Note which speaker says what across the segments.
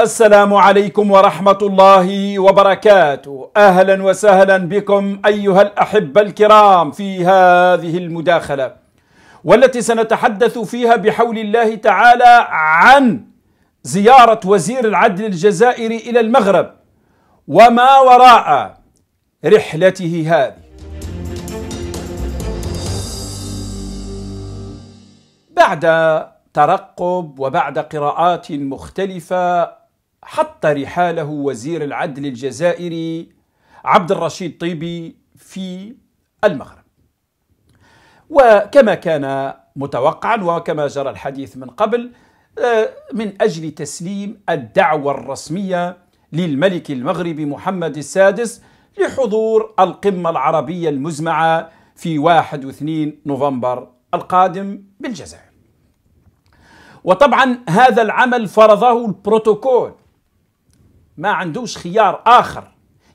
Speaker 1: السلام عليكم ورحمة الله وبركاته أهلا وسهلا بكم أيها الأحبة الكرام في هذه المداخلة والتي سنتحدث فيها بحول الله تعالى عن زيارة وزير العدل الجزائري إلى المغرب وما وراء رحلته هذه بعد ترقب وبعد قراءات مختلفة حط رحاله وزير العدل الجزائري عبد الرشيد طيبي في المغرب وكما كان متوقعا وكما جرى الحديث من قبل آه، من اجل تسليم الدعوه الرسميه للملك المغربي محمد السادس لحضور القمه العربيه المزمعه في 1 و2 نوفمبر القادم بالجزائر. وطبعا هذا العمل فرضه البروتوكول ما عندوش خيار آخر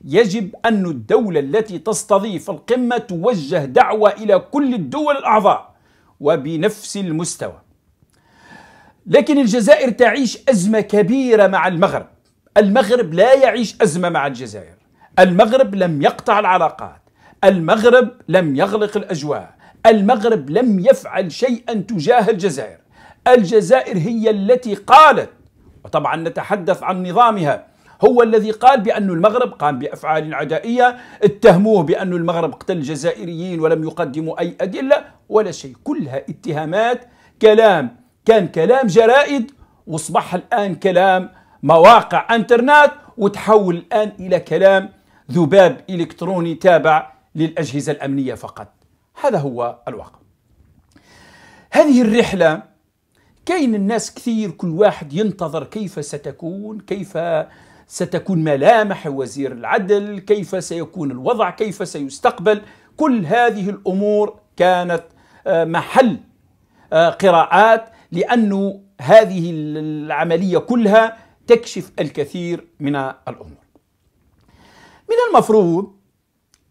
Speaker 1: يجب أن الدولة التي تستضيف القمة توجه دعوة إلى كل الدول الأعضاء وبنفس المستوى لكن الجزائر تعيش أزمة كبيرة مع المغرب المغرب لا يعيش أزمة مع الجزائر المغرب لم يقطع العلاقات المغرب لم يغلق الأجواء المغرب لم يفعل شيئا تجاه الجزائر الجزائر هي التي قالت وطبعا نتحدث عن نظامها هو الذي قال بأن المغرب قام بأفعال عدائية اتهموه بأن المغرب قتل الجزائريين ولم يقدموا أي أدلة ولا شيء كلها اتهامات كلام كان كلام جرائد واصبح الآن كلام مواقع انترنت وتحول الآن إلى كلام ذباب إلكتروني تابع للأجهزة الأمنية فقط هذا هو الواقع هذه الرحلة كاين الناس كثير كل واحد ينتظر كيف ستكون كيف ستكون ملامح وزير العدل كيف سيكون الوضع كيف سيستقبل كل هذه الأمور كانت آه، محل آه، قراءات لأن هذه العملية كلها تكشف الكثير من الأمور من المفروض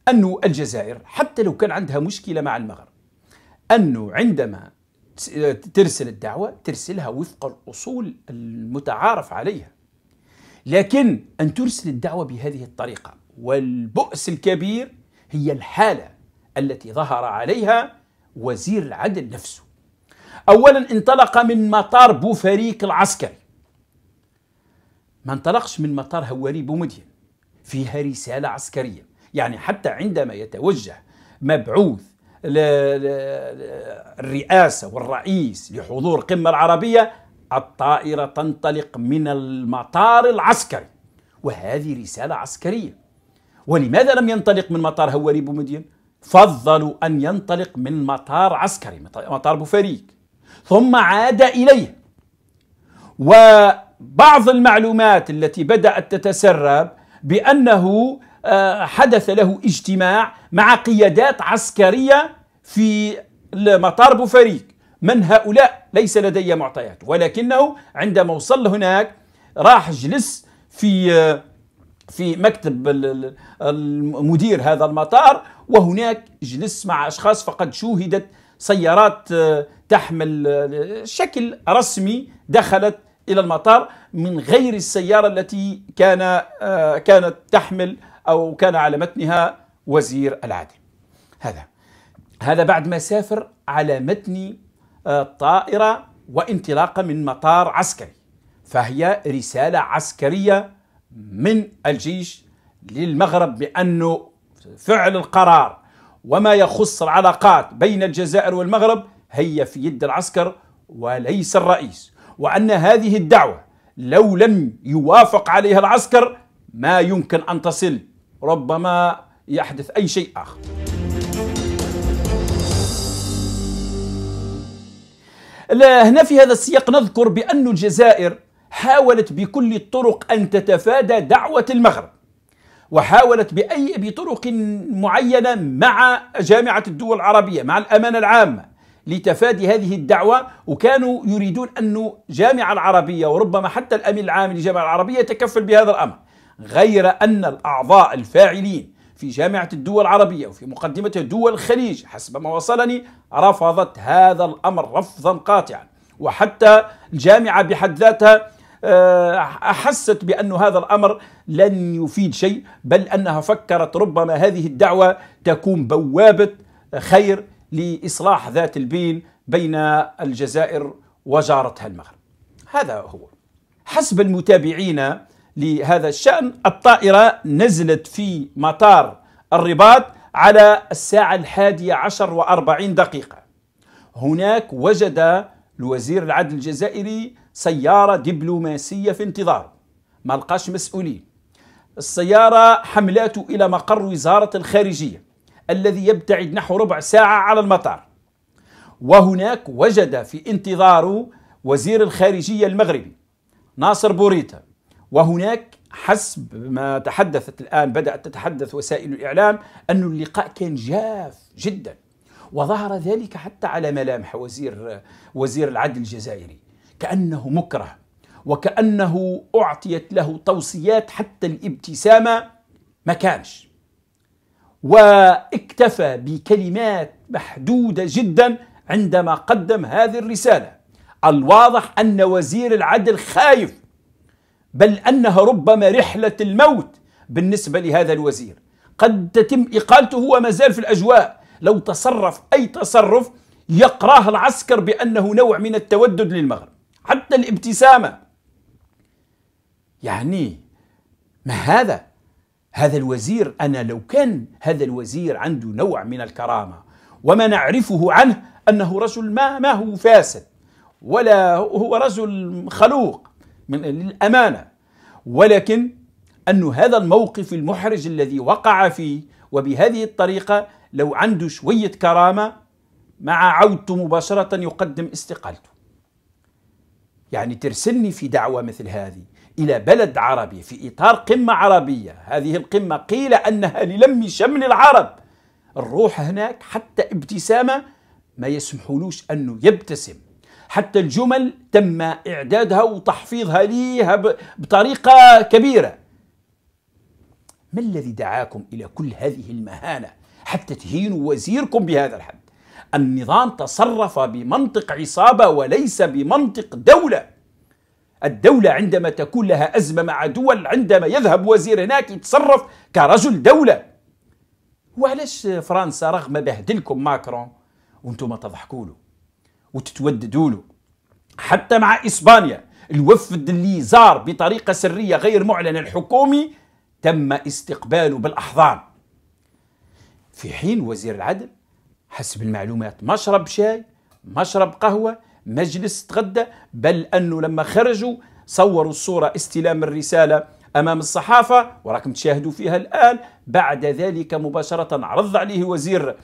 Speaker 1: أن الجزائر حتى لو كان عندها مشكلة مع المغرب أنه عندما ترسل الدعوة ترسلها وفق الأصول المتعارف عليها لكن أن ترسل الدعوة بهذه الطريقة والبؤس الكبير هي الحالة التي ظهر عليها وزير العدل نفسه أولا انطلق من مطار بوفريك العسكري ما انطلقش من مطار هواري بومدين فيها رسالة عسكرية يعني حتى عندما يتوجه مبعوث الرئاسة والرئيس لحضور قمة العربية الطائرة تنطلق من المطار العسكري وهذه رسالة عسكرية ولماذا لم ينطلق من مطار هواري بومدين؟ فضلوا أن ينطلق من مطار عسكري مطار بوفريك ثم عاد إليه وبعض المعلومات التي بدأت تتسرب بأنه آه، حدث له اجتماع مع قيادات عسكرية في مطار بوفريك من هؤلاء ليس لدي معطيات ولكنه عندما وصل هناك راح جلس في في مكتب مدير هذا المطار وهناك جلس مع أشخاص فقد شوهدت سيارات آه، تحمل آه، شكل رسمي دخلت إلى المطار من غير السيارة التي كان آه، كانت تحمل أو كان على متنها وزير العدل هذا هذا بعد ما سافر على متن آه، طائرة وانطلاقة من مطار عسكري فهي رسالة عسكرية من الجيش للمغرب بأنه فعل القرار وما يخص العلاقات بين الجزائر والمغرب هي في يد العسكر وليس الرئيس وأن هذه الدعوة لو لم يوافق عليها العسكر ما يمكن أن تصل ربما يحدث أي شيء آخر هنا في هذا السياق نذكر بأن الجزائر حاولت بكل الطرق أن تتفادى دعوة المغرب وحاولت بأي بطرق معينة مع جامعة الدول العربية مع الأمانة العامة لتفادي هذه الدعوة وكانوا يريدون أن جامعة العربية وربما حتى الأمين العام لجامعة العربية يتكفل بهذا الأمر غير أن الأعضاء الفاعلين في جامعة الدول العربية وفي مقدمة دول الخليج حسب ما وصلني رفضت هذا الأمر رفضا قاطعا وحتى الجامعة بحد ذاتها آه، أحست بأن هذا الأمر لن يفيد شيء بل أنها فكرت ربما هذه الدعوة تكون بوابة خير لإصلاح ذات البين بين الجزائر وجارتها المغرب هذا هو حسب المتابعين لهذا الشأن الطائرة نزلت في مطار الرباط على الساعة الحادية عشر وأربعين دقيقة هناك وجد الوزير العدل الجزائري سيارة دبلوماسية في انتظاره ما لقاش مسؤولين السيارة حملات إلى مقر وزارة الخارجية الذي يبتعد نحو ربع ساعة على المطار وهناك وجد في انتظاره وزير الخارجية المغربي ناصر بوريتا وهناك حسب ما تحدثت الآن بدأت تتحدث وسائل الإعلام أن اللقاء كان جاف جدا وظهر ذلك حتى على ملامح وزير وزير العدل الجزائري كأنه مكره وكأنه أعطيت له توصيات حتى الابتسامة ما كانش واكتفى بكلمات محدودة جدا عندما قدم هذه الرسالة الواضح أن وزير العدل خايف بل أنها ربما رحلة الموت بالنسبة لهذا الوزير قد تتم إقالته هو ما زال في الأجواء لو تصرف أي تصرف يقراه العسكر بأنه نوع من التودد للمغرب حتى الابتسامة يعني ما هذا هذا الوزير أنا لو كان هذا الوزير عنده نوع من الكرامة وما نعرفه عنه أنه رجل ما, ما هو فاسد ولا هو رجل خلوق من للأمانة ولكن أن هذا الموقف المحرج الذي وقع فيه وبهذه الطريقة لو عنده شوية كرامة مع عودته مباشرة يقدم استقالته يعني ترسلني في دعوة مثل هذه إلى بلد عربي في إطار قمة عربية هذه القمة قيل أنها للم شمل العرب الروح هناك حتى ابتسامة ما يسمحولوش أنه يبتسم حتى الجمل تم إعدادها وتحفيظها ليها بطريقة كبيرة ما الذي دعاكم إلى كل هذه المهانة حتى تهينوا وزيركم بهذا الحد النظام تصرف بمنطق عصابة وليس بمنطق دولة الدولة عندما تكون لها أزمة مع دول عندما يذهب وزير هناك يتصرف كرجل دولة وعلاش فرنسا رغم بهدلكم ماكرون وانتم تضحكوا له وتتوددوا له حتى مع إسبانيا الوفد اللي زار بطريقة سرية غير معلنة الحكومي تم استقباله بالأحضان في حين وزير العدل حسب المعلومات مشرب شاي مشرب قهوة مجلس تغدى بل أنه لما خرجوا صوروا الصورة استلام الرسالة أمام الصحافة وراكم تشاهدوا فيها الآن بعد ذلك مباشرة عرض عليه وزير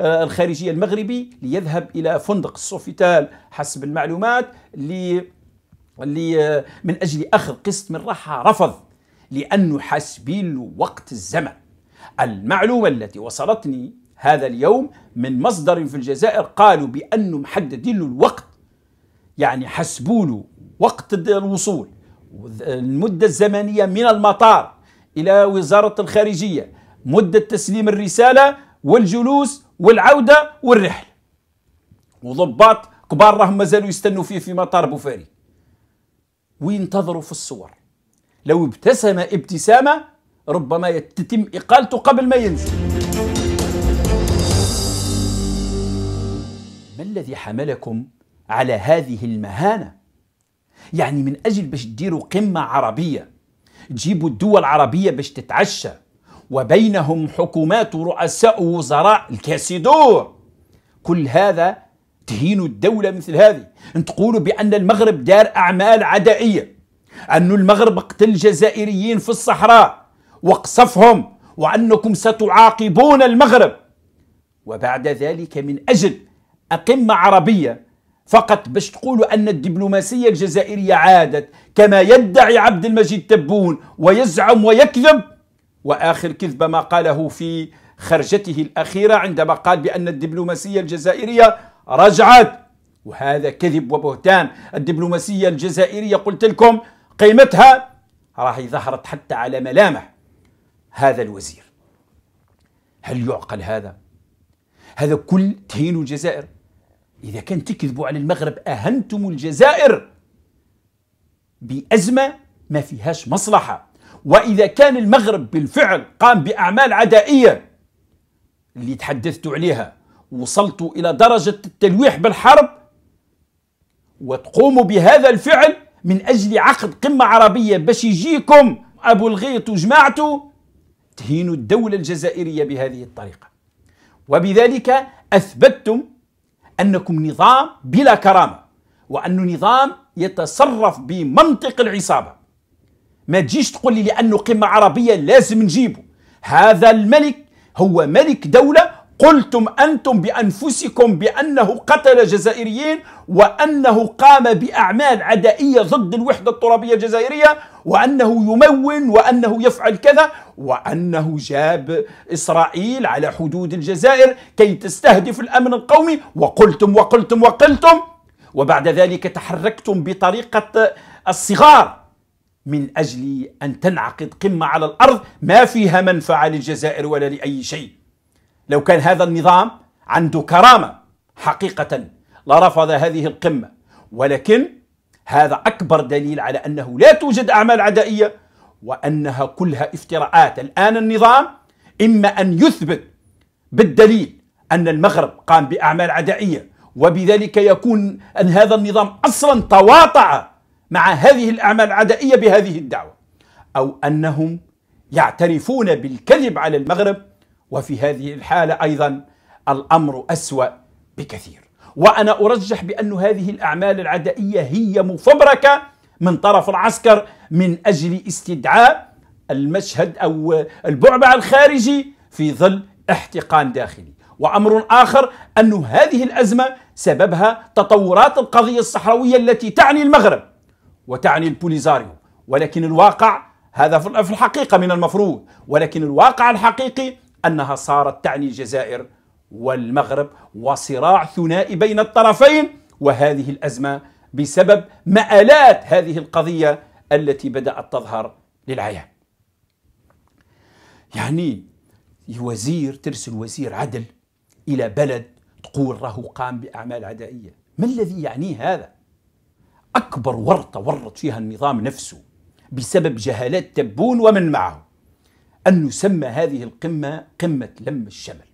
Speaker 1: آه، الخارجية المغربي ليذهب إلى فندق السوفيتال حسب المعلومات لي لي من أجل أخذ قسط من راحة رفض لأنه له وقت الزمن المعلومة التي وصلتني هذا اليوم من مصدر في الجزائر قالوا بأنه محددين له الوقت يعني حسبوا له وقت الوصول المدة الزمنية من المطار إلى وزارة الخارجية مدة تسليم الرسالة والجلوس والعوده والرحله وضباط كبار راهم مازالوا يستنوا فيه في مطار بوفاري وينتظروا في الصور لو ابتسم ابتسامه ربما تتم اقالته قبل ما ينزل ما الذي حملكم على هذه المهانه يعني من اجل باش تديروا قمه عربيه تجيبوا الدول العربيه باش تتعشى وبينهم حكومات رؤساء وزراء الكاسدور كل هذا تهين الدولة مثل هذه أن تقولوا بأن المغرب دار أعمال عدائية أن المغرب قتل الجزائريين في الصحراء وقصفهم وأنكم ستعاقبون المغرب وبعد ذلك من أجل أقمة عربية فقط باش تقولوا أن الدبلوماسية الجزائرية عادت كما يدعي عبد المجيد تبون ويزعم ويكذب واخر كذب ما قاله في خرجته الاخيره عندما قال بان الدبلوماسيه الجزائريه رجعت وهذا كذب وبهتان الدبلوماسيه الجزائريه قلت لكم قيمتها راهي ظهرت حتى على ملامح هذا الوزير هل يعقل هذا هذا كل تهين الجزائر إذا كان تكذبوا على المغرب أهنتم الجزائر بأزمة ما فيهاش مصلحة وإذا كان المغرب بالفعل قام بأعمال عدائية اللي تحدثت عليها وصلت إلى درجة التلويح بالحرب وتقوموا بهذا الفعل من أجل عقد قمة عربية باش يجيكم أبو الغيط وجماعته تهينوا الدولة الجزائرية بهذه الطريقة وبذلك أثبتتم أنكم نظام بلا كرامة وأنه نظام يتصرف بمنطق العصابة ما تجيش تقول لي لانه قمه عربيه لازم نجيبه هذا الملك هو ملك دوله قلتم انتم بانفسكم بانه قتل جزائريين وانه قام باعمال عدائيه ضد الوحده الترابيه الجزائريه وانه يمون وانه يفعل كذا وانه جاب اسرائيل على حدود الجزائر كي تستهدف الامن القومي وقلتم وقلتم وقلتم وبعد ذلك تحركتم بطريقه الصغار من أجل أن تنعقد قمة على الأرض ما فيها منفعة للجزائر ولا لأي شيء لو كان هذا النظام عنده كرامة حقيقة لرفض هذه القمة ولكن هذا أكبر دليل على أنه لا توجد أعمال عدائية وأنها كلها افتراءات الآن النظام إما أن يثبت بالدليل أن المغرب قام بأعمال عدائية وبذلك يكون أن هذا النظام أصلا تواطع مع هذه الأعمال العدائية بهذه الدعوة أو أنهم يعترفون بالكذب على المغرب وفي هذه الحالة أيضا الأمر أسوأ بكثير وأنا أرجح بأن هذه الأعمال العدائية هي مفبركة من طرف العسكر من أجل استدعاء المشهد أو البعبع الخارجي في ظل احتقان داخلي وأمر آخر أن هذه الأزمة سببها تطورات القضية الصحراوية التي تعني المغرب وتعني البوليزاريو ولكن الواقع هذا في الحقيقة من المفروض ولكن الواقع الحقيقي أنها صارت تعني الجزائر والمغرب وصراع ثنائي بين الطرفين وهذه الأزمة بسبب مآلات هذه القضية التي بدأت تظهر للعيان يعني وزير ترسل وزير عدل إلى بلد تقول راه قام بأعمال عدائية ما الذي يعنيه هذا أكبر ورطة ورط فيها النظام نفسه بسبب جهالات تبون ومن معه أن يسمى هذه القمة قمة لم الشمل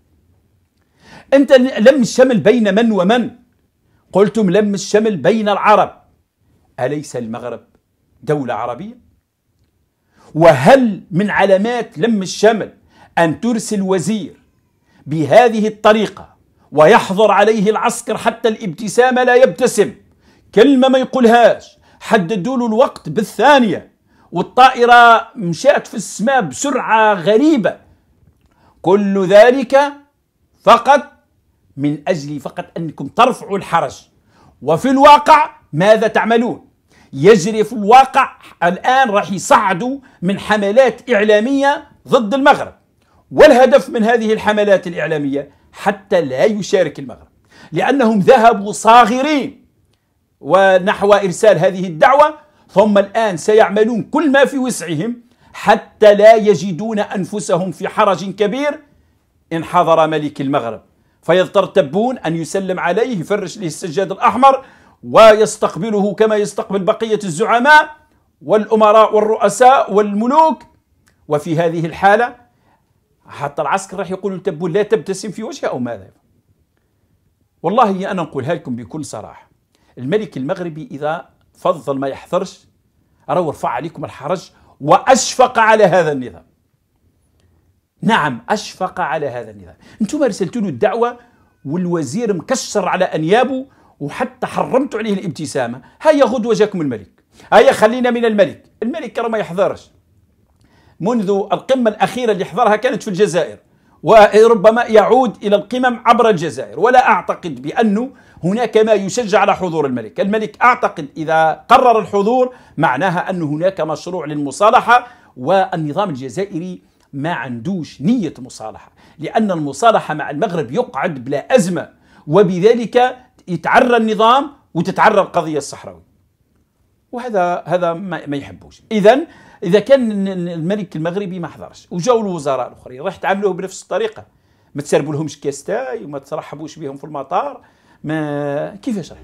Speaker 1: أنت لم الشمل بين من ومن قلتم لم الشمل بين العرب أليس المغرب دولة عربية وهل من علامات لم الشمل أن ترسل وزير بهذه الطريقة ويحظر عليه العسكر حتى الابتسامة لا يبتسم كلمة ما يقولهاش حددوا له الوقت بالثانية والطائرة مشات في السماء بسرعة غريبة كل ذلك فقط من أجل فقط أنكم ترفعوا الحرج وفي الواقع ماذا تعملون يجري في الواقع الآن راح يصعدوا من حملات إعلامية ضد المغرب والهدف من هذه الحملات الإعلامية حتى لا يشارك المغرب لأنهم ذهبوا صاغرين ونحو إرسال هذه الدعوة ثم الآن سيعملون كل ما في وسعهم حتى لا يجدون أنفسهم في حرج كبير إن حضر ملك المغرب فيضطر تبون أن يسلم عليه يفرش له السجاد الأحمر ويستقبله كما يستقبل بقية الزعماء والأمراء والرؤساء والملوك وفي هذه الحالة حتى العسكر راح يقولوا تبون لا تبتسم في وجهه أو ماذا والله أنا نقولها لكم بكل صراحة الملك المغربي إذا فضل ما يحضرش راه رفع عليكم الحرج وأشفق على هذا النظام نعم أشفق على هذا النظام أنتم أرسلتوا له الدعوة والوزير مكشر على أنيابه وحتى حرمت عليه الابتسامة هيا غدوة جاكم الملك هيا خلينا من الملك الملك راه ما يحضرش منذ القمة الأخيرة اللي حضرها كانت في الجزائر وربما يعود إلى القمم عبر الجزائر ولا أعتقد بأنه هناك ما يشجع على حضور الملك الملك أعتقد إذا قرر الحضور معناها أن هناك مشروع للمصالحة والنظام الجزائري ما عندوش نية مصالحة لأن المصالحة مع المغرب يقعد بلا أزمة وبذلك يتعرى النظام وتتعرى القضية الصحراوية وهذا هذا ما يحبوش إذا اذا كان الملك المغربي ما حضرش وجاو الوزراء الاخرين راح تعاملوه بنفس الطريقه ما تسربولهمش كاستاي وما ترحبوش بهم في المطار ما كيفاش راح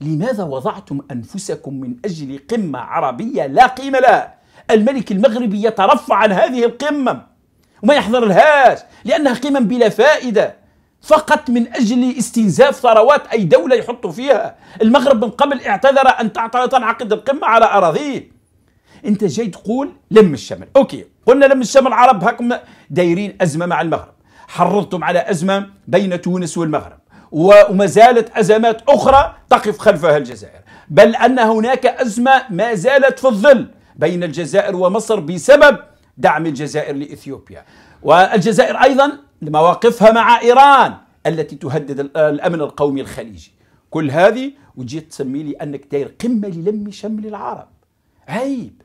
Speaker 1: لماذا وضعتم انفسكم من اجل قمه عربيه لا قيمه لها الملك المغربي يترفع عن هذه القمه وما يحضر لهاش لانها قمم بلا فائده فقط من أجل استنزاف ثروات أي دولة يحطوا فيها المغرب من قبل اعتذر أن تنعقد القمة على أراضيه أنت جاي تقول لم الشمل أوكي قلنا لم الشمل عرب هاكم دايرين أزمة مع المغرب حرضتم على أزمة بين تونس والمغرب وما زالت أزمات أخرى تقف خلفها الجزائر بل أن هناك أزمة ما زالت في الظل بين الجزائر ومصر بسبب دعم الجزائر لإثيوبيا والجزائر أيضا مواقفها مع إيران التي تهدد الأمن القومي الخليجي كل هذه وتجي تسمي لي أنك داير قمة للم شمل العرب عيب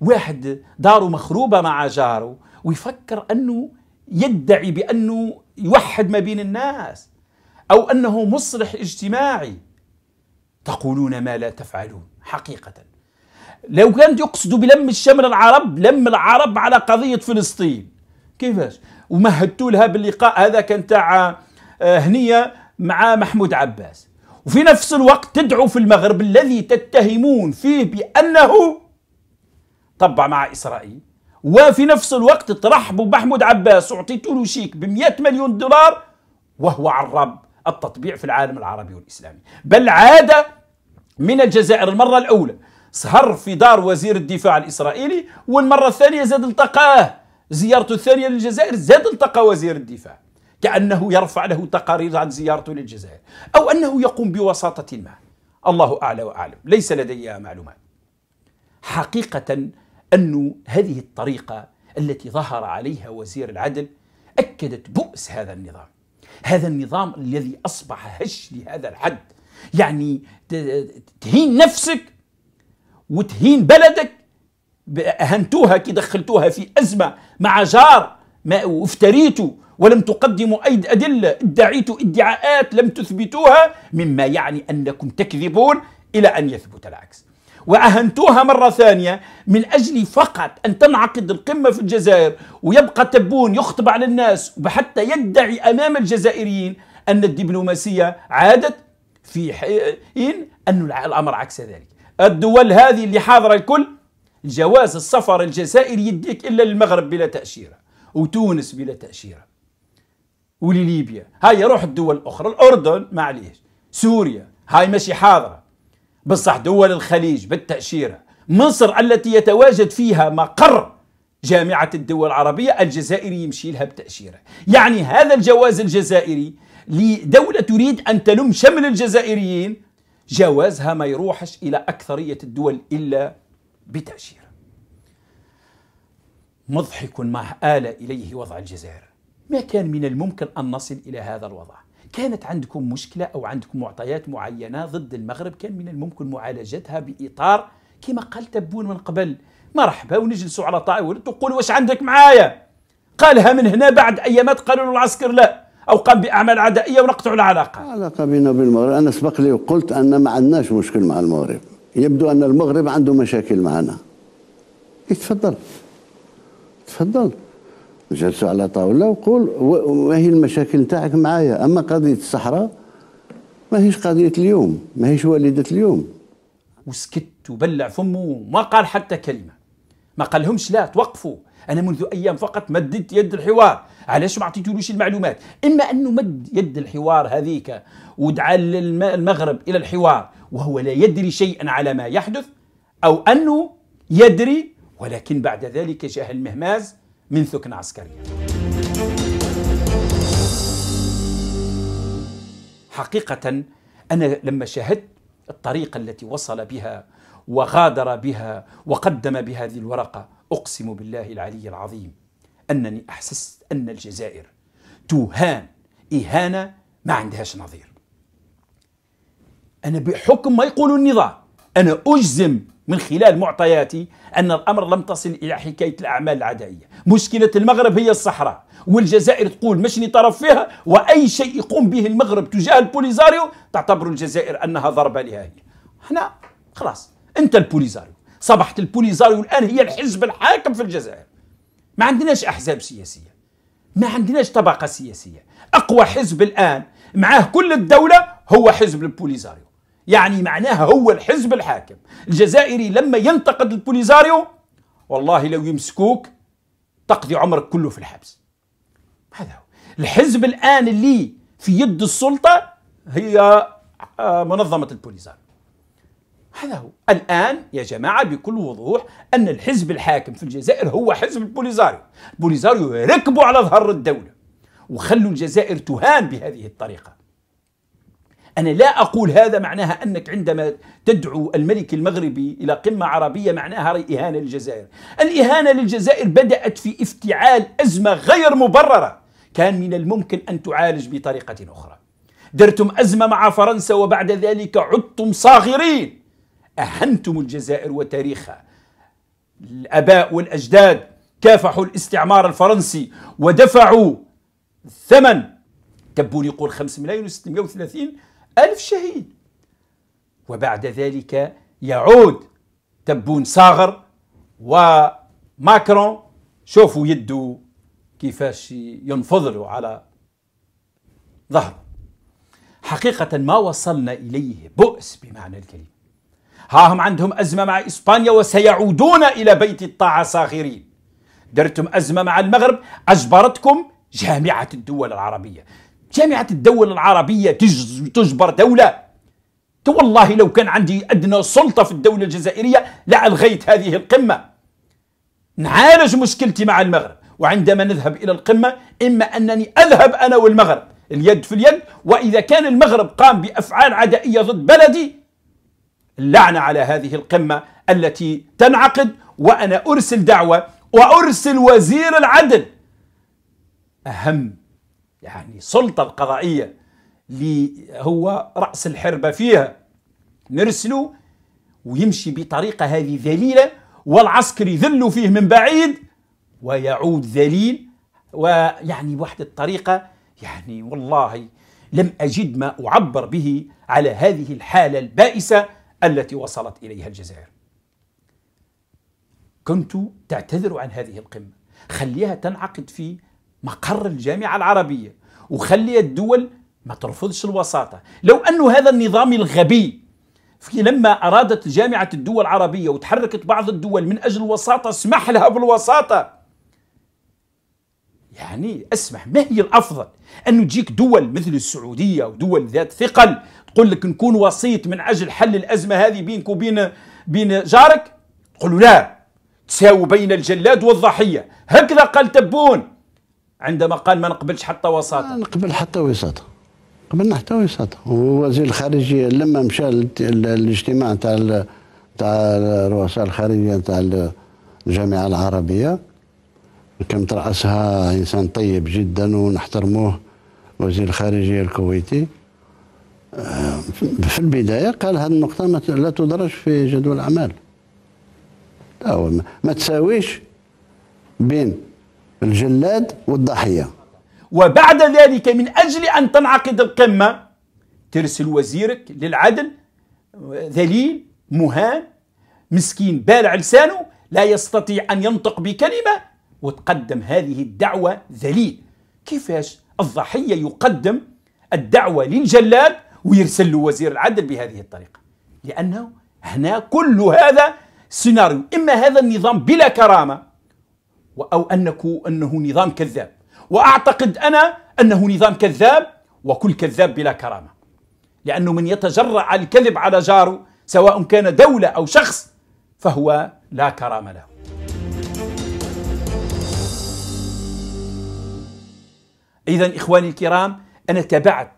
Speaker 1: واحد داره مخروبة مع جاره ويفكر أنه يدعي بأنه يوحد ما بين الناس أو أنه مصلح اجتماعي تقولون ما لا تفعلون حقيقة لو كانت يقصدوا بلم الشمل العرب لم العرب على قضية فلسطين كيفاش ومهدتوا لها باللقاء هذا كان تاع آه، هنيه مع محمود عباس وفي نفس الوقت تدعو في المغرب الذي تتهمون فيه بانه طبع مع اسرائيل وفي نفس الوقت ترحبوا بمحمود عباس اعطيتوا له شيك ب 100 مليون دولار وهو عرب التطبيع في العالم العربي والاسلامي بل عاد من الجزائر المره الاولى سهر في دار وزير الدفاع الاسرائيلي والمره الثانيه زاد التقاه زيارته الثانية للجزائر زاد التقى وزير الدفاع كأنه يرفع له تقارير عن زيارته للجزائر أو أنه يقوم بوساطة ما الله أعلى وأعلم ليس لدي معلومات حقيقة أن هذه الطريقة التي ظهر عليها وزير العدل أكدت بؤس هذا النظام هذا النظام الذي أصبح هش لهذا الحد يعني تهين نفسك وتهين بلدك أهنتوها كي دخلتوها في أزمة مع جار ما وافتريتوا ولم تقدموا أي أدلة ادعيتوا ادعاءات لم تثبتوها مما يعني أنكم تكذبون إلى أن يثبت العكس وأهنتوها مرة ثانية من أجل فقط أن تنعقد القمة في الجزائر ويبقى تبون يخطب على الناس وحتى يدعي أمام الجزائريين أن الدبلوماسية عادت في حين أن الأمر عكس ذلك الدول هذه اللي حاضرة الكل جواز السفر الجزائري يديك إلا للمغرب بلا تأشيرة وتونس بلا تأشيرة ولليبيا هاي روح الدول الأخرى الأردن معليش سوريا هاي ماشي حاضرة بصح دول الخليج بالتأشيرة مصر التي يتواجد فيها مقر جامعة الدول العربية الجزائري يمشي لها بتأشيرة يعني هذا الجواز الجزائري لدولة تريد أن تلم شمل الجزائريين جوازها ما يروحش إلى أكثرية الدول إلا بتأشيرة مضحك ما آل إليه وضع الجزائر ما كان من الممكن أن نصل إلى هذا الوضع كانت عندكم مشكلة أو عندكم معطيات معينة ضد المغرب كان من الممكن معالجتها بإطار كما قال تبون من قبل مرحبا ونجلسوا على طاولة تقول واش عندك معايا قالها من هنا بعد أيامات قالوا له العسكر لا أو قام بأعمال عدائية ونقطعوا العلاقة العلاقة بينا وبين المغرب أنا سبق لي وقلت أن ما عندناش مشكل مع المغرب يبدو أن المغرب عنده مشاكل معنا إيه، تفضل تفضل جلسوا على طاولة وقول ما هي المشاكل نتاعك معايا أما قضية الصحراء ما هيش قضية اليوم ما هيش والدة اليوم وسكت وبلع فمه وما قال حتى كلمة ما قالهمش لا توقفوا انا منذ ايام فقط مددت يد الحوار علاش ما عطيتولوش المعلومات اما انه مد يد الحوار هذيك ودعا المغرب الى الحوار وهو لا يدري شيئا على ما يحدث أو أنه يدري ولكن بعد ذلك جاه المهماز من ثكنة عسكرية حقيقة أنا لما شاهدت الطريقة التي وصل بها وغادر بها وقدم بهذه الورقة أقسم بالله العلي العظيم أنني أحسست أن الجزائر تهان إهانة ما عندهاش نظير أنا بحكم ما يقول النظام أنا أجزم من خلال معطياتي أن الأمر لم تصل إلى حكاية الأعمال العدائية مشكلة المغرب هي الصحراء والجزائر تقول مشني طرف فيها وأي شيء يقوم به المغرب تجاه البوليزاريو تعتبر الجزائر أنها ضربة لها هي هنا خلاص أنت البوليزاريو صبحت البوليزاريو الآن هي الحزب الحاكم في الجزائر ما عندناش أحزاب سياسية ما عندناش طبقة سياسية أقوى حزب الآن معاه كل الدولة هو حزب البوليزاريو يعني معناها هو الحزب الحاكم الجزائري لما ينتقد البوليزاريو والله لو يمسكوك تقضي عمرك كله في الحبس هذا هو الحزب الآن اللي في يد السلطة هي آه، منظمة البوليزاريو هذا هو الآن يا جماعة بكل وضوح أن الحزب الحاكم في الجزائر هو حزب البوليزاريو البوليزاريو ركبوا على ظهر الدولة وخلوا الجزائر تهان بهذه الطريقة أنا لا أقول هذا معناها أنك عندما تدعو الملك المغربي إلى قمة عربية معناها إهانة للجزائر الإهانة للجزائر بدأت في افتعال أزمة غير مبررة كان من الممكن أن تعالج بطريقة أخرى درتم أزمة مع فرنسا وبعد ذلك عدتم صاغرين أهنتم الجزائر وتاريخها الآباء والأجداد كافحوا الاستعمار الفرنسي ودفعوا الثمن تبوني يقول 5 ملايين و630 ألف شهيد وبعد ذلك يعود تبون صاغر وماكرون شوفوا يده كيفاش ينفضلوا على ظهره حقيقة ما وصلنا إليه بؤس بمعنى الكلمة ها هم عندهم أزمة مع إسبانيا وسيعودون إلى بيت الطاعة صاغرين درتم أزمة مع المغرب أجبرتكم جامعة الدول العربية جامعة الدول العربية تجبر دولة والله لو كان عندي أدنى سلطة في الدولة الجزائرية لألغيت هذه القمة نعالج مشكلتي مع المغرب وعندما نذهب إلى القمة إما أنني أذهب أنا والمغرب اليد في اليد وإذا كان المغرب قام بأفعال عدائية ضد بلدي اللعنة على هذه القمة التي تنعقد وأنا أرسل دعوة وأرسل وزير العدل أهم يعني السلطة القضائية اللي هو رأس الحربة فيها نرسله ويمشي بطريقة هذه ذليلة والعسكري يذلوا فيه من بعيد ويعود ذليل ويعني بواحد الطريقة يعني والله لم أجد ما أعبر به على هذه الحالة البائسة التي وصلت إليها الجزائر كنت تعتذر عن هذه القمة خليها تنعقد في مقر الجامعة العربية وخلي الدول ما ترفضش الوساطة لو أن هذا النظام الغبي في لما أرادت جامعة الدول العربية وتحركت بعض الدول من أجل الوساطة اسمح لها بالوساطة يعني اسمح ما هي الافضل انه تجيك دول مثل السعوديه ودول ذات ثقل تقول لك نكون وسيط من اجل حل الازمه هذه بينك وبين بين جارك تقول لا تساوي بين الجلاد والضحيه هكذا قال تبون عندما قال ما نقبلش حتى وساطه نقبل حتى وساطه قبلنا حتى وساطه ووزير الخارجيه لما مشى الاجتماع تاع تاع الرؤساء الخارجيه تاع الجامعه العربيه كان ترأسها انسان طيب جدا ونحترموه وزير الخارجيه الكويتي آه، في البدايه قال هذه النقطه لا تدرج في جدول الاعمال لا ما تساويش بين الجلاد والضحية وبعد ذلك من أجل أن تنعقد القمة ترسل وزيرك للعدل ذليل مهان مسكين بالع لسانه لا يستطيع أن ينطق بكلمة وتقدم هذه الدعوة ذليل كيفاش الضحية يقدم الدعوة للجلاد ويرسل له وزير العدل بهذه الطريقة لأنه هنا كل هذا سيناريو إما هذا النظام بلا كرامة أو أنك أنه نظام كذاب وأعتقد أنا أنه نظام كذاب وكل كذاب بلا كرامة لأنه من يتجرأ على الكذب على جاره سواء كان دولة أو شخص فهو لا كرامة له إذا إخواني الكرام أنا تابعت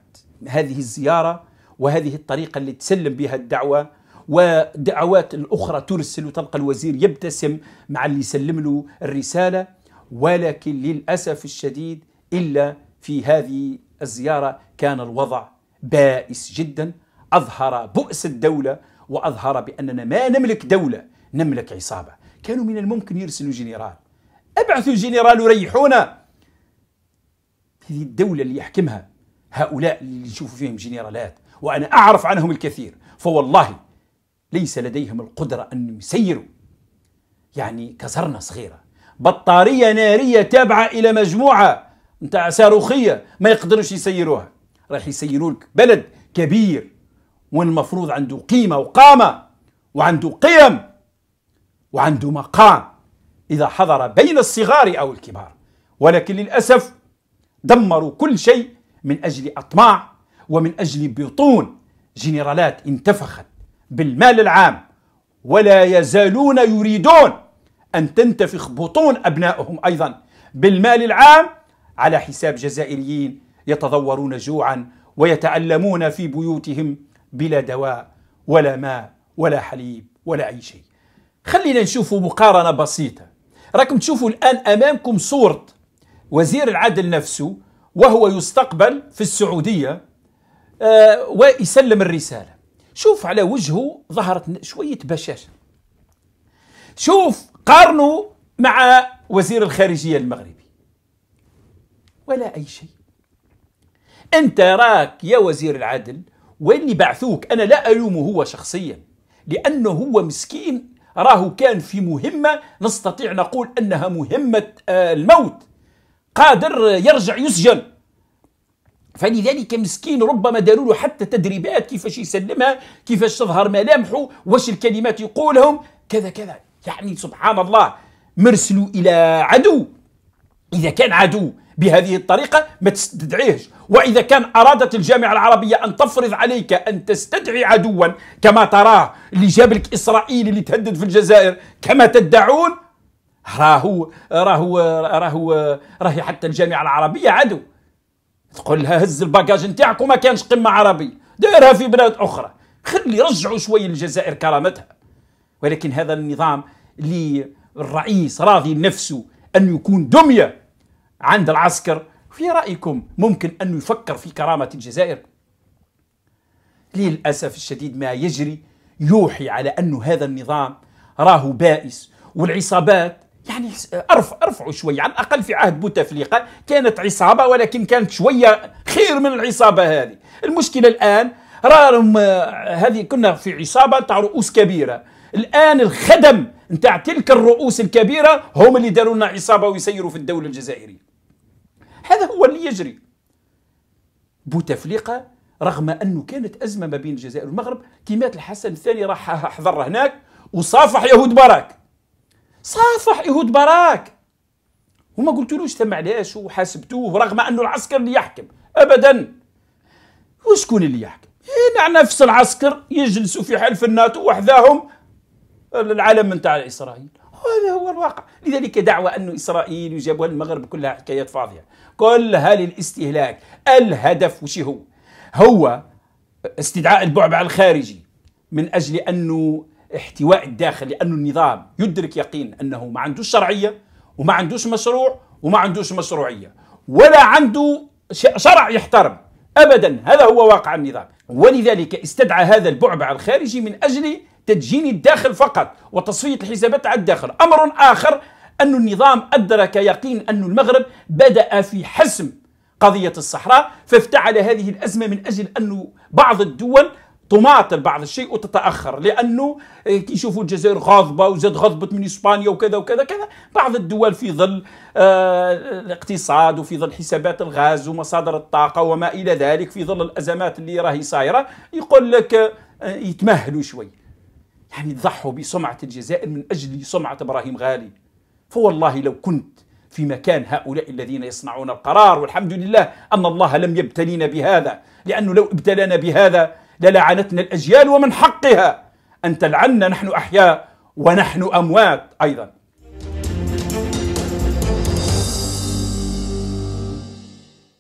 Speaker 1: هذه الزيارة وهذه الطريقة اللي تسلم بها الدعوة ودعوات الأخرى ترسل وتلقى الوزير يبتسم مع اللي يسلم له الرسالة ولكن للأسف الشديد إلا في هذه الزيارة كان الوضع بائس جدا أظهر بؤس الدولة وأظهر بأننا ما نملك دولة نملك عصابة كانوا من الممكن يرسلوا جنرال ابعثوا جنرال وريحونا هذه الدولة اللي يحكمها هؤلاء اللي نشوفوا فيهم جنرالات وأنا أعرف عنهم الكثير فوالله ليس لديهم القدرة أن يسيروا يعني كسرنا صغيرة بطارية نارية تابعة إلى مجموعة نتاع صاروخية ما يقدروش يسيروها راح يسيروا لك بلد كبير والمفروض عنده قيمة وقامة وعنده قيم وعنده مقام إذا حضر بين الصغار أو الكبار ولكن للأسف دمروا كل شيء من أجل أطماع ومن أجل بطون جنرالات انتفخت بالمال العام ولا يزالون يريدون أن تنتفخ بطون أبنائهم أيضا بالمال العام على حساب جزائريين يتضورون جوعا ويتألمون في بيوتهم بلا دواء ولا ماء ولا حليب ولا أي شيء خلينا نشوفوا مقارنة بسيطة راكم تشوفوا الآن أمامكم صورة وزير العدل نفسه وهو يستقبل في السعودية آه، ويسلم الرسالة شوف على وجهه ظهرت شوية بشاشة شوف قارنه مع وزير الخارجية المغربي ولا أي شيء أنت راك يا وزير العدل واللي بعثوك أنا لا ألومه هو شخصيا لأنه هو مسكين راهو كان في مهمة نستطيع نقول أنها مهمة آه، الموت قادر يرجع يسجن فلذلك مسكين ربما داروا له حتى تدريبات كيفاش يسلمها كيفاش تظهر ملامحه واش الكلمات يقولهم كذا كذا يعني سبحان الله مرسلوا الى عدو اذا كان عدو بهذه الطريقه ما تستدعيهش واذا كان ارادت الجامعه العربيه ان تفرض عليك ان تستدعي عدوا كما تراه اللي جاب لك اسرائيل اللي تهدد في الجزائر كما تدعون راهو راهو راهو راهي حتى الجامعه العربيه عدو تقول لها هز الباكاج نتاعك وما كانش قمه عربيه دارها في بلاد اخرى خلي رجعوا شويه للجزائر كرامتها ولكن هذا النظام اللي الرئيس راضي نفسه ان يكون دميه عند العسكر في رايكم ممكن انه يفكر في كرامه الجزائر للاسف الشديد ما يجري يوحي على انه هذا النظام راه بائس والعصابات يعني ارفع ارفعوا شويه على الاقل في عهد بوتفليقه كانت عصابه ولكن كانت شويه خير من العصابه هذه المشكله الان راهم هذه كنا في عصابه تاع رؤوس كبيره الان الخدم نتاع تلك الرؤوس الكبيره هم اللي داروا لنا عصابه ويسيروا في الدوله الجزائريه هذا هو اللي يجري بوتفليقه رغم انه كانت ازمه ما بين الجزائر والمغرب كيمات الحسن الثاني راح حضر هناك وصافح يهود باراك صافح إيهود باراك وما قلتلوش تم علاش وحاسبتوه رغم أنه العسكر اللي يحكم أبدا وشكون اللي يحكم هنا إيه، نفس العسكر يجلسوا في حلف الناتو وحداهم العلم نتاع إسرائيل هذا هو الواقع لذلك دعوى أن إسرائيل وجابوها المغرب كلها حكايات فاضية كلها للاستهلاك الهدف وش هو هو استدعاء البعبع الخارجي من أجل أنه احتواء الداخل لأنه النظام يدرك يقين أنه ما عندوش شرعية وما عندوش مشروع وما عندوش مشروعية ولا عنده شرع يحترم أبدا هذا هو واقع النظام ولذلك استدعى هذا البعبع الخارجي من أجل تدجين الداخل فقط وتصفية الحسابات على الداخل أمر آخر أن النظام أدرك يقين أن المغرب بدأ في حسم قضية الصحراء فافتعل هذه الأزمة من أجل أن بعض الدول تماطل بعض الشيء وتتاخر لانه آه، يشوفوا الجزائر غاضبه وزاد غضبت من اسبانيا وكذا وكذا كذا بعض الدول في ظل آه، الاقتصاد وفي ظل حسابات الغاز ومصادر الطاقه وما الى ذلك في ظل الازمات اللي راهي صايره يقول لك آه، يتمهلوا شوي يعني ضحوا بسمعه الجزائر من اجل سمعه ابراهيم غالي فوالله لو كنت في مكان هؤلاء الذين يصنعون القرار والحمد لله ان الله لم يبتلينا بهذا لانه لو ابتلانا بهذا للعنتنا الأجيال ومن حقها أن تلعنا نحن أحياء ونحن أموات أيضا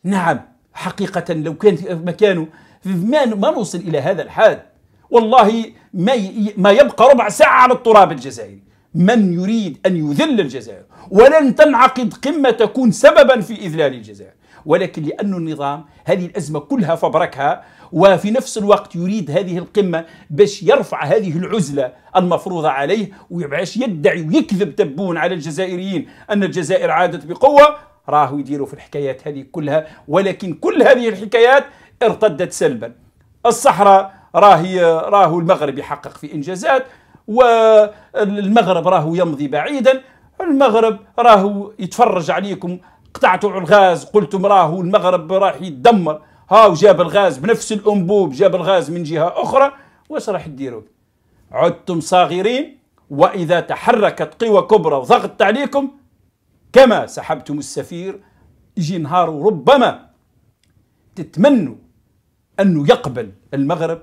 Speaker 1: نعم حقيقة لو كان مكانه ما ما نوصل إلى هذا الحد والله ما ما يبقى ربع ساعة على التراب الجزائري من يريد أن يذل الجزائر ولن تنعقد قمة تكون سببا في إذلال الجزائر ولكن لأن النظام هذه الأزمة كلها فبركها وفي نفس الوقت يريد هذه القمة باش يرفع هذه العزلة المفروضة عليه ويبعش يدعي ويكذب تبون على الجزائريين أن الجزائر عادت بقوة راهو يديروا في الحكايات هذه كلها ولكن كل هذه الحكايات ارتدت سلبا الصحراء راهي راهو المغرب يحقق في إنجازات والمغرب راهو يمضي بعيدا المغرب راهو يتفرج عليكم قطعتوا الغاز قلتم راهو المغرب راح يدمر ها وجاب الغاز بنفس الانبوب جاب الغاز من جهه اخرى واش راح تديروا عدتم صاغرين واذا تحركت قوى كبرى وضغطت عليكم كما سحبتم السفير يجي نهار وربما تتمنوا انه يقبل المغرب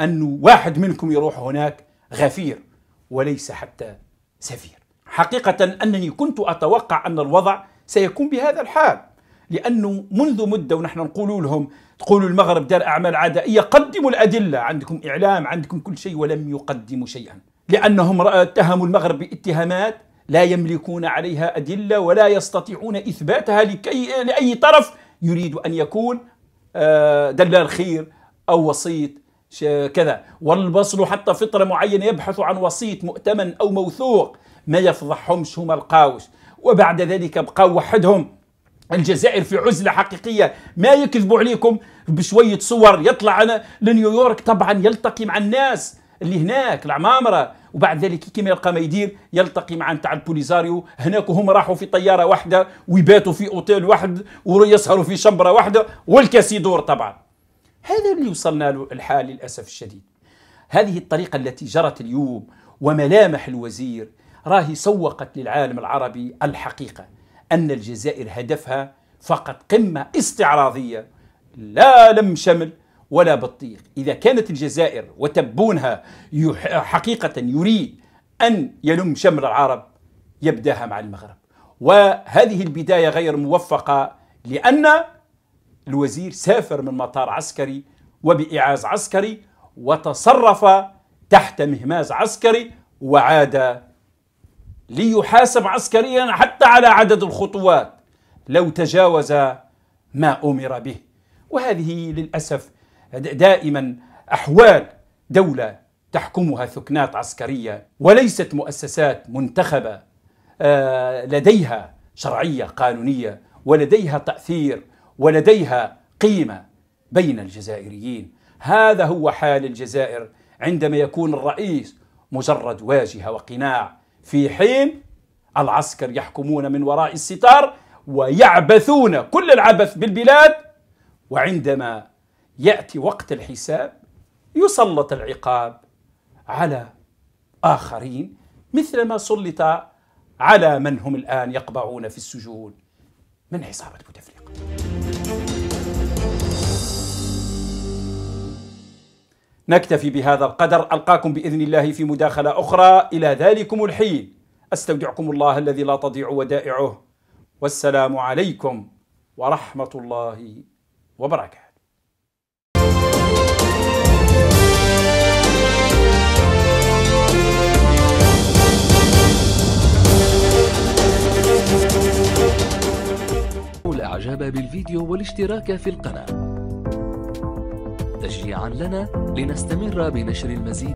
Speaker 1: انه واحد منكم يروح هناك غفير وليس حتى سفير حقيقه انني كنت اتوقع ان الوضع سيكون بهذا الحال لأنه منذ مدة ونحن نقول لهم تقولوا المغرب دار أعمال عدائية قدموا الأدلة عندكم إعلام عندكم كل شيء ولم يقدموا شيئا لأنهم اتهموا المغرب باتهامات لا يملكون عليها أدلة ولا يستطيعون إثباتها لكي لأي طرف يريد أن يكون آه، دلال خير أو وسيط كذا والبصل حتى فطره معينة يبحث عن وسيط مؤتمن أو موثوق ما يفضحهمش هما القاوش وبعد ذلك بقوا وحدهم الجزائر في عزلة حقيقية ما يكذبوا عليكم بشوية صور يطلع أنا لنيويورك طبعا يلتقي مع الناس اللي هناك العمامرة وبعد ذلك كما يلقى ما يدير يلتقي مع نتاع البوليزاريو هناك وهم راحوا في طيارة واحدة ويباتوا في أوتيل واحد ويسهروا في شمبرة واحدة والكاسيدور طبعا هذا اللي وصلنا له الحال للأسف الشديد هذه الطريقة التي جرت اليوم وملامح الوزير راهي سوقت للعالم العربي الحقيقه أن الجزائر هدفها فقط قمة استعراضية لا لم شمل ولا بطيخ إذا كانت الجزائر وتبونها حقيقة يريد أن يلم شمل العرب يبداها مع المغرب وهذه البداية غير موفقة لأن الوزير سافر من مطار عسكري وبإعاز عسكري وتصرف تحت مهماز عسكري وعاد ليحاسب عسكريا حتى على عدد الخطوات لو تجاوز ما امر به وهذه للاسف دائما احوال دوله تحكمها ثكنات عسكريه وليست مؤسسات منتخبه آه، لديها شرعيه قانونيه ولديها تاثير ولديها قيمه بين الجزائريين هذا هو حال الجزائر عندما يكون الرئيس مجرد واجهه وقناع في حين العسكر يحكمون من وراء الستار ويعبثون كل العبث بالبلاد وعندما ياتي وقت الحساب يسلط العقاب على اخرين مثلما سلط على من هم الان يقبعون في السجون من عصابه بوتفليقه نكتفي بهذا القدر ألقاكم بإذن الله في مداخلة أخرى إلى ذلكم الحين أستودعكم الله الذي لا تضيع ودائعه والسلام عليكم ورحمة الله وبركاته الإعجاب بالفيديو والاشتراك في القناة تشجيعا لنا لنستمر بنشر المزيد